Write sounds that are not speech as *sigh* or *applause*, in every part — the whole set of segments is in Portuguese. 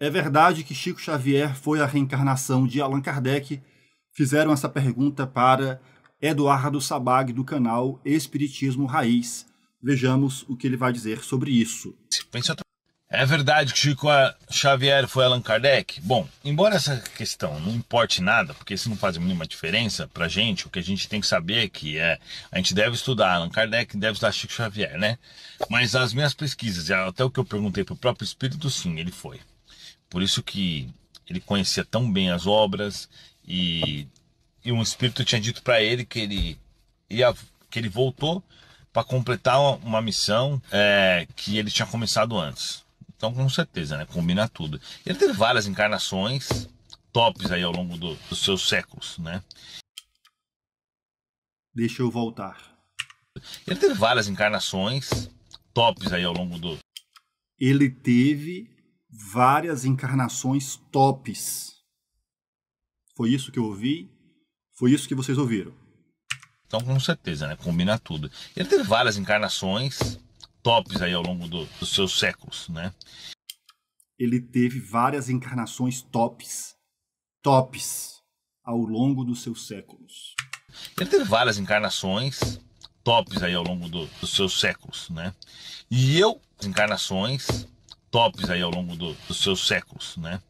É verdade que Chico Xavier foi a reencarnação de Allan Kardec? Fizeram essa pergunta para Eduardo Sabag, do canal Espiritismo Raiz. Vejamos o que ele vai dizer sobre isso. É verdade que Chico Xavier foi Allan Kardec? Bom, embora essa questão não importe nada, porque isso não faz nenhuma mínima diferença a gente, o que a gente tem que saber é que é, a gente deve estudar Allan Kardec, deve estudar Chico Xavier, né? Mas as minhas pesquisas, até o que eu perguntei pro próprio espírito, sim, ele foi. Por isso que ele conhecia tão bem as obras e, e um espírito tinha dito para ele que ele ia, que ele voltou para completar uma missão é, que ele tinha começado antes. Então, com certeza, né? Combina tudo. Ele teve várias encarnações tops aí ao longo do, dos seus séculos, né? Deixa eu voltar. Ele teve várias encarnações tops aí ao longo do. Ele teve várias encarnações tops. Foi isso que eu ouvi, foi isso que vocês ouviram. Então, com certeza, né? Combina tudo. Ele teve várias encarnações tops aí ao longo do, dos seus séculos, né? Ele teve várias encarnações tops, tops, ao longo dos seus séculos. Ele teve várias encarnações tops aí ao longo do, dos seus séculos, né? E eu, encarnações tops aí ao longo do, dos seus séculos, né?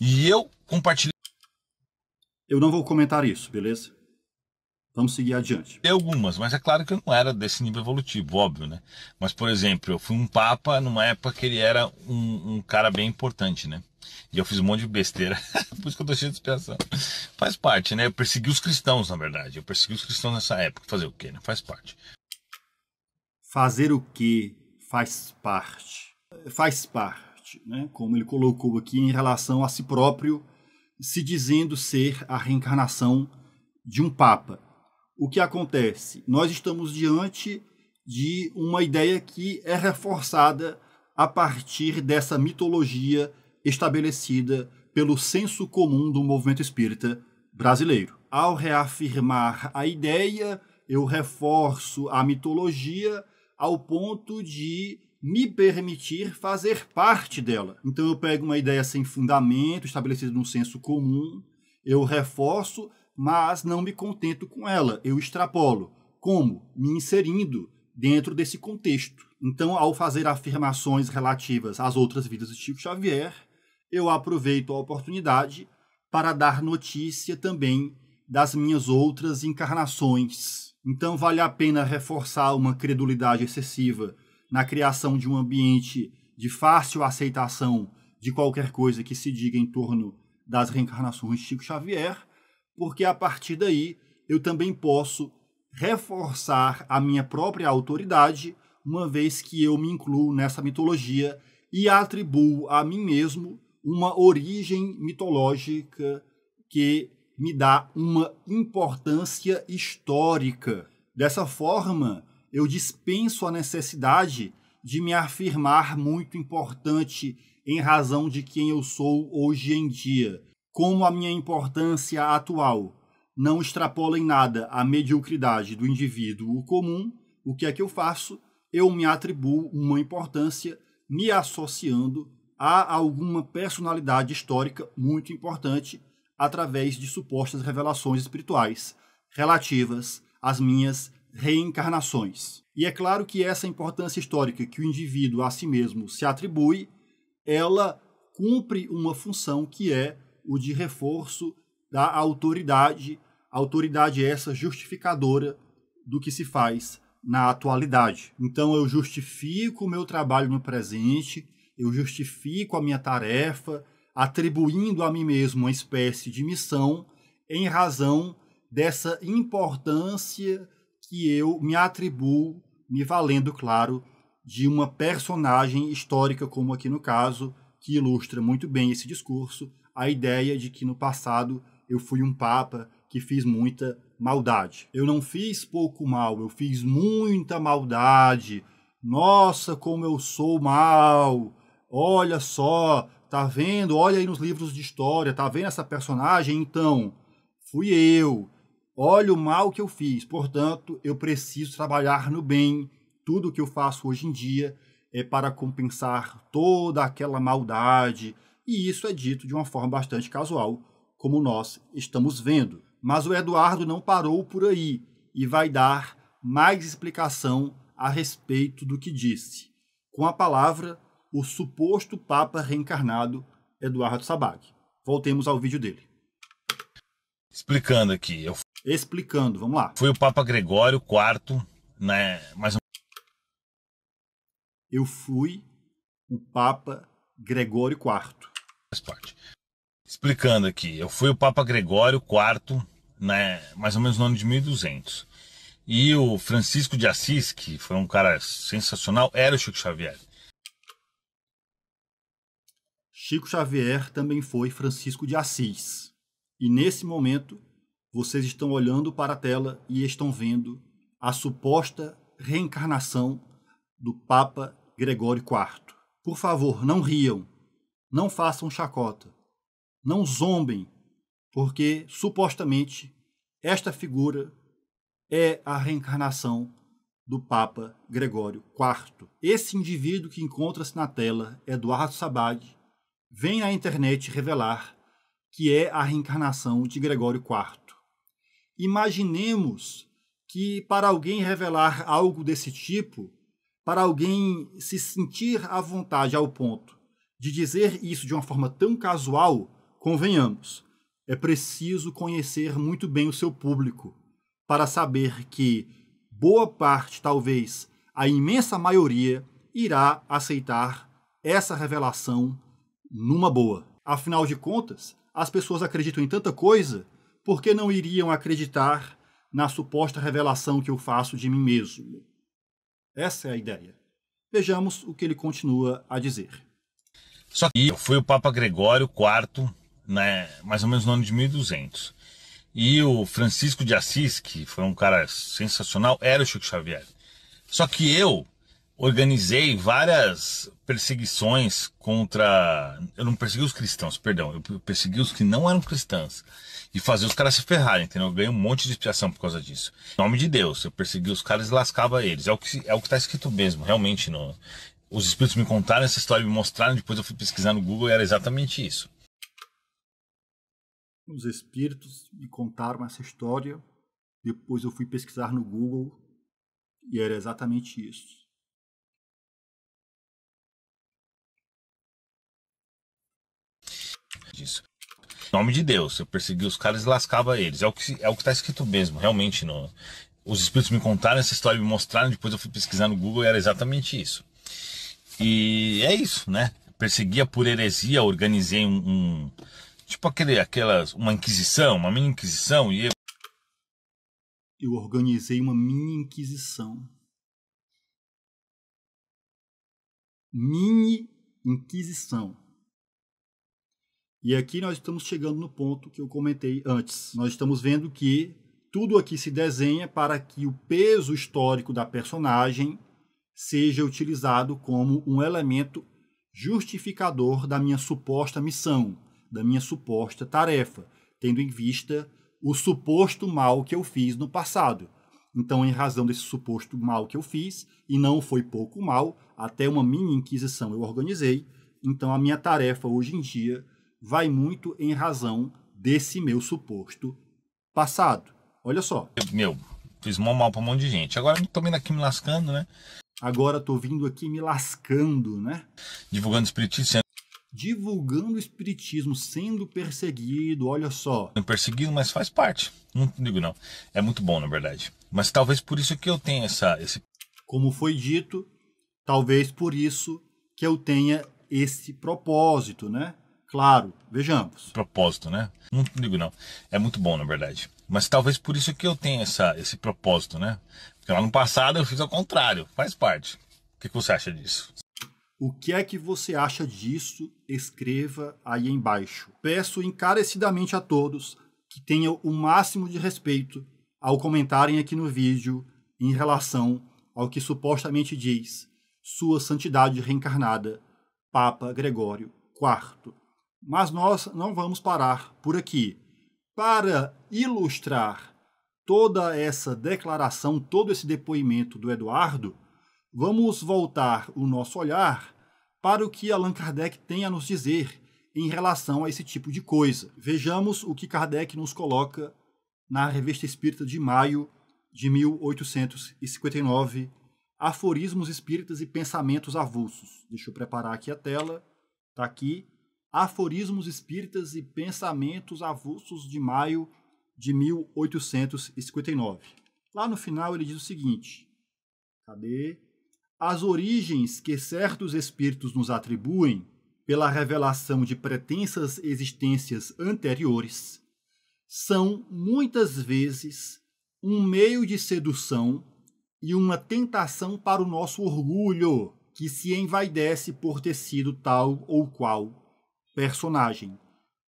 E eu compartilho. Eu não vou comentar isso, beleza? Vamos seguir adiante. Tem algumas, mas é claro que eu não era desse nível evolutivo, óbvio, né? Mas, por exemplo, eu fui um papa numa época que ele era um, um cara bem importante, né? E eu fiz um monte de besteira, *laughs* por isso que eu tô cheio de expiação. Faz parte, né? Eu persegui os cristãos, na verdade. Eu persegui os cristãos nessa época. Fazer o quê, né? Faz parte fazer o que faz parte. Faz parte, né? como ele colocou aqui, em relação a si próprio, se dizendo ser a reencarnação de um Papa. O que acontece? Nós estamos diante de uma ideia que é reforçada a partir dessa mitologia estabelecida pelo senso comum do movimento espírita brasileiro. Ao reafirmar a ideia, eu reforço a mitologia ao ponto de me permitir fazer parte dela. Então eu pego uma ideia sem fundamento, estabelecida num senso comum, eu reforço, mas não me contento com ela, eu extrapolo. Como? Me inserindo dentro desse contexto. Então, ao fazer afirmações relativas às outras vidas de Chico Xavier, eu aproveito a oportunidade para dar notícia também das minhas outras encarnações então, vale a pena reforçar uma credulidade excessiva na criação de um ambiente de fácil aceitação de qualquer coisa que se diga em torno das reencarnações de Chico Xavier, porque a partir daí eu também posso reforçar a minha própria autoridade, uma vez que eu me incluo nessa mitologia e atribuo a mim mesmo uma origem mitológica que me dá uma importância histórica. Dessa forma, eu dispenso a necessidade de me afirmar muito importante em razão de quem eu sou hoje em dia, como a minha importância atual não extrapola em nada a mediocridade do indivíduo comum, o que é que eu faço? Eu me atribuo uma importância me associando a alguma personalidade histórica muito importante através de supostas revelações espirituais relativas às minhas reencarnações. E é claro que essa importância histórica que o indivíduo a si mesmo se atribui, ela cumpre uma função que é o de reforço da autoridade, autoridade essa justificadora do que se faz na atualidade. Então eu justifico o meu trabalho no presente, eu justifico a minha tarefa, atribuindo a mim mesmo uma espécie de missão em razão dessa importância que eu me atribuo, me valendo, claro, de uma personagem histórica, como aqui no caso, que ilustra muito bem esse discurso, a ideia de que no passado eu fui um papa que fiz muita maldade. Eu não fiz pouco mal, eu fiz muita maldade. Nossa, como eu sou mal! Olha só, tá vendo? Olha aí nos livros de história, tá vendo essa personagem? Então, fui eu. Olha o mal que eu fiz. Portanto, eu preciso trabalhar no bem. Tudo que eu faço hoje em dia é para compensar toda aquela maldade. E isso é dito de uma forma bastante casual, como nós estamos vendo. Mas o Eduardo não parou por aí e vai dar mais explicação a respeito do que disse. Com a palavra, o suposto Papa reencarnado Eduardo Sabag. Voltemos ao vídeo dele. Explicando aqui. Eu... Explicando, vamos lá. Foi o Papa Gregório IV, né? Mas... Eu fui o Papa Gregório IV. Faz parte. Explicando aqui, eu fui o Papa Gregório IV, né, mais ou menos no ano de 1200. E o Francisco de Assis, que foi um cara sensacional, era o Chico Xavier. Chico Xavier também foi Francisco de Assis. E nesse momento, vocês estão olhando para a tela e estão vendo a suposta reencarnação do Papa Gregório IV. Por favor, não riam, não façam chacota, não zombem, porque supostamente esta figura é a reencarnação do Papa Gregório IV. Esse indivíduo que encontra-se na tela, Eduardo Sabag, vem a internet revelar que é a reencarnação de Gregório IV. Imaginemos que, para alguém revelar algo desse tipo, para alguém se sentir à vontade ao ponto de dizer isso de uma forma tão casual, convenhamos, é preciso conhecer muito bem o seu público para saber que boa parte, talvez a imensa maioria, irá aceitar essa revelação numa boa. Afinal de contas, as pessoas acreditam em tanta coisa, por que não iriam acreditar na suposta revelação que eu faço de mim mesmo? Essa é a ideia. Vejamos o que ele continua a dizer. Só que foi o Papa Gregório IV, né, mais ou menos no ano de 1200. E o Francisco de Assis, que foi um cara sensacional, era o Chico Xavier. Só que eu organizei várias perseguições contra. Eu não persegui os cristãos, perdão. Eu persegui os que não eram cristãos. E fazer os caras se ferrarem, entendeu? Eu ganhei um monte de expiação por causa disso. Em nome de Deus, eu persegui os caras e lascava eles. É o que é o que tá escrito mesmo, realmente. No... Os espíritos me contaram essa história, me mostraram, depois eu fui pesquisar no Google e era exatamente isso. Os espíritos me contaram essa história, depois eu fui pesquisar no Google e era exatamente isso. disso. Em nome de Deus, eu persegui os caras e lascava eles. É o que é o que tá escrito mesmo, realmente não. Os espíritos me contaram essa história, me mostraram, depois eu fui pesquisar no Google e era exatamente isso. E é isso, né? Perseguia por heresia, organizei um, um tipo aquele, aquelas, uma inquisição, uma mini inquisição e eu... eu organizei uma mini inquisição. Mini inquisição. E aqui nós estamos chegando no ponto que eu comentei antes. Nós estamos vendo que tudo aqui se desenha para que o peso histórico da personagem seja utilizado como um elemento justificador da minha suposta missão, da minha suposta tarefa, tendo em vista o suposto mal que eu fiz no passado. Então, em razão desse suposto mal que eu fiz, e não foi pouco mal, até uma mini inquisição eu organizei, então a minha tarefa hoje em dia vai muito em razão desse meu suposto passado. Olha só. Meu, fiz mó mal para um monte de gente. Agora eu tô vindo aqui me lascando, né? Agora tô vindo aqui me lascando, né? Divulgando espiritismo. Divulgando o espiritismo, sendo perseguido, olha só. Perseguido, mas faz parte. Não digo não. É muito bom, na verdade. Mas talvez por isso que eu tenha essa, esse. Como foi dito, talvez por isso que eu tenha esse propósito, né? Claro, vejamos. Propósito, né? Não digo não. É muito bom, na verdade. Mas talvez por isso que eu tenho essa, esse propósito, né? Porque lá no passado eu fiz ao contrário, faz parte. O que, que você acha disso? O que é que você acha disso? Escreva aí embaixo. Peço encarecidamente a todos que tenham o máximo de respeito ao comentarem aqui no vídeo em relação ao que supostamente diz Sua Santidade Reencarnada, Papa Gregório IV. Mas nós não vamos parar por aqui. Para ilustrar toda essa declaração, todo esse depoimento do Eduardo, vamos voltar o nosso olhar para o que Allan Kardec tem a nos dizer em relação a esse tipo de coisa. Vejamos o que Kardec nos coloca na Revista Espírita de maio de 1859, Aforismos Espíritas e Pensamentos Avulsos. Deixa eu preparar aqui a tela. Está aqui. Aforismos Espíritas e Pensamentos Avulsos de Maio de 1859. Lá no final ele diz o seguinte: Cadê? As origens que certos espíritos nos atribuem pela revelação de pretensas existências anteriores são muitas vezes um meio de sedução e uma tentação para o nosso orgulho, que se envaidece por ter sido tal ou qual personagem.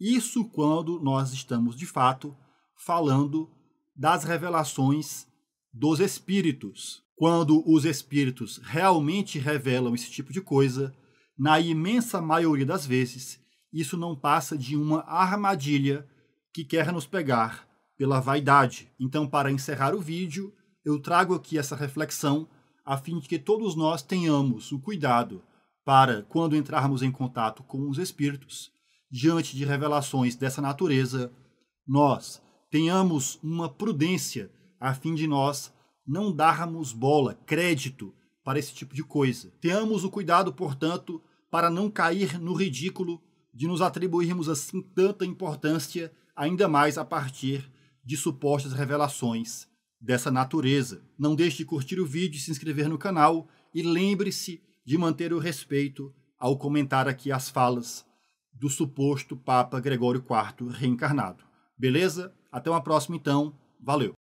Isso quando nós estamos, de fato, falando das revelações dos espíritos. Quando os espíritos realmente revelam esse tipo de coisa, na imensa maioria das vezes, isso não passa de uma armadilha que quer nos pegar pela vaidade. Então, para encerrar o vídeo, eu trago aqui essa reflexão a fim de que todos nós tenhamos o cuidado para, quando entrarmos em contato com os espíritos, diante de revelações dessa natureza, nós tenhamos uma prudência a fim de nós não darmos bola, crédito para esse tipo de coisa. Tenhamos o cuidado, portanto, para não cair no ridículo de nos atribuirmos assim tanta importância, ainda mais a partir de supostas revelações dessa natureza. Não deixe de curtir o vídeo, se inscrever no canal e lembre-se de manter o respeito ao comentar aqui as falas do suposto Papa Gregório IV reencarnado. Beleza? Até uma próxima então. Valeu!